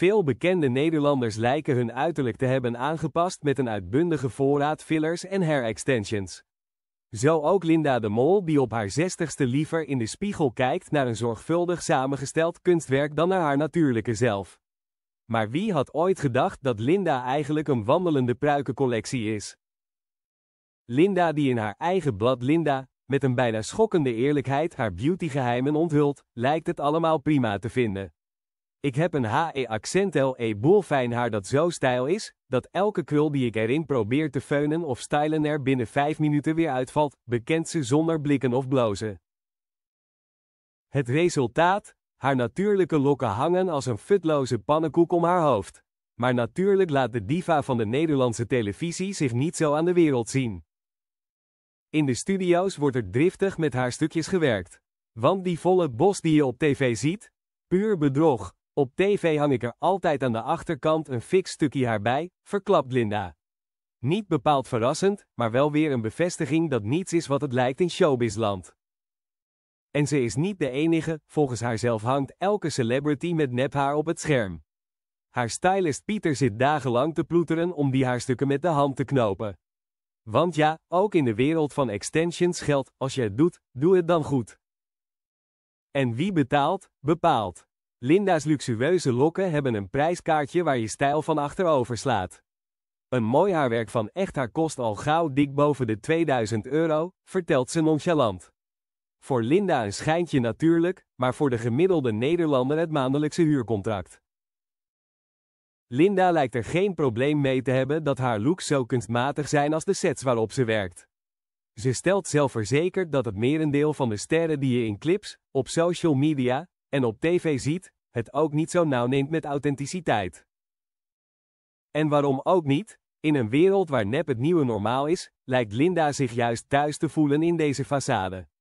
Veel bekende Nederlanders lijken hun uiterlijk te hebben aangepast met een uitbundige voorraad fillers en hair extensions. Zo ook Linda de Mol die op haar zestigste liever in de spiegel kijkt naar een zorgvuldig samengesteld kunstwerk dan naar haar natuurlijke zelf. Maar wie had ooit gedacht dat Linda eigenlijk een wandelende pruikencollectie is? Linda die in haar eigen blad Linda, met een bijna schokkende eerlijkheid haar beautygeheimen onthult, lijkt het allemaal prima te vinden. Ik heb een HE accent LE bol haar dat zo stijl is, dat elke krul die ik erin probeer te feunen of stylen er binnen 5 minuten weer uitvalt, bekent ze zonder blikken of blozen. Het resultaat? Haar natuurlijke lokken hangen als een futloze pannenkoek om haar hoofd. Maar natuurlijk laat de diva van de Nederlandse televisie zich niet zo aan de wereld zien. In de studio's wordt er driftig met haar stukjes gewerkt. Want die volle bos die je op tv ziet? Puur bedrog. Op tv hang ik er altijd aan de achterkant een fix stukje haar bij, verklapt Linda. Niet bepaald verrassend, maar wel weer een bevestiging dat niets is wat het lijkt in showbizland. En ze is niet de enige, volgens haarzelf hangt elke celebrity met nephaar op het scherm. Haar stylist Pieter zit dagenlang te ploeteren om die haarstukken met de hand te knopen. Want ja, ook in de wereld van extensions geldt, als je het doet, doe het dan goed. En wie betaalt, bepaalt. Linda's luxueuze lokken hebben een prijskaartje waar je stijl van achterover slaat. Een mooi haarwerk van echt haar kost al gauw dik boven de 2000 euro, vertelt ze nonchalant. Voor Linda een schijntje natuurlijk, maar voor de gemiddelde Nederlander het maandelijkse huurcontract. Linda lijkt er geen probleem mee te hebben dat haar looks zo kunstmatig zijn als de sets waarop ze werkt. Ze stelt zelfverzekerd dat het merendeel van de sterren die je in clips, op social media en op tv ziet, het ook niet zo nauw neemt met authenticiteit. En waarom ook niet? In een wereld waar nep het nieuwe normaal is, lijkt Linda zich juist thuis te voelen in deze façade.